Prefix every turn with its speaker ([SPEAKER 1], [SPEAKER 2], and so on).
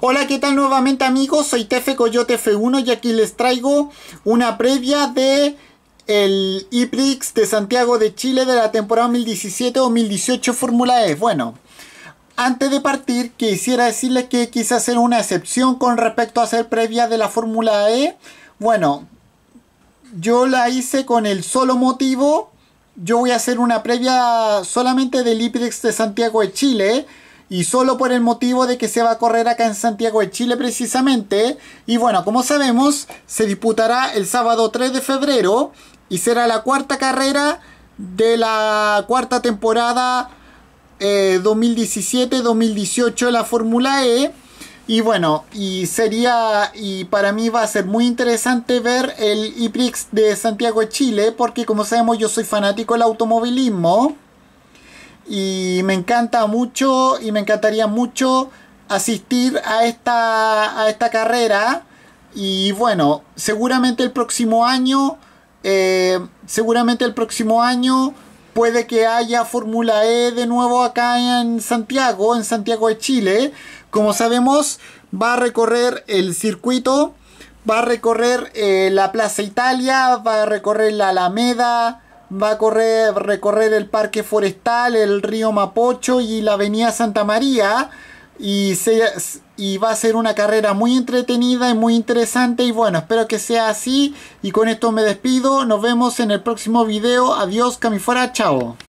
[SPEAKER 1] Hola, ¿qué tal nuevamente amigos? Soy Tefe Coyote F1 y aquí les traigo una previa de el IPRIX de Santiago de Chile de la temporada 2017-2018 Fórmula E. Bueno, antes de partir quisiera decirles que quise hacer una excepción con respecto a hacer previa de la Fórmula E. Bueno, yo la hice con el solo motivo. Yo voy a hacer una previa solamente del Iprix de Santiago de Chile y solo por el motivo de que se va a correr acá en Santiago de Chile precisamente. Y bueno, como sabemos, se disputará el sábado 3 de febrero y será la cuarta carrera de la cuarta temporada 2017-2018 eh, de la Fórmula E. Y bueno, y sería, y para mí va a ser muy interesante ver el IPRIX de Santiago de Chile, porque como sabemos yo soy fanático del automovilismo. Y me encanta mucho y me encantaría mucho asistir a esta, a esta carrera. Y bueno, seguramente el próximo año, eh, seguramente el próximo año puede que haya Fórmula E de nuevo acá en Santiago, en Santiago de Chile. Como sabemos, va a recorrer el circuito, va a recorrer eh, la Plaza Italia, va a recorrer la Alameda, va a correr, recorrer el Parque Forestal, el río Mapocho y la Avenida Santa María. Y, se, y va a ser una carrera muy entretenida y muy interesante. Y bueno, espero que sea así. Y con esto me despido. Nos vemos en el próximo video. Adiós, Camifora. Chao.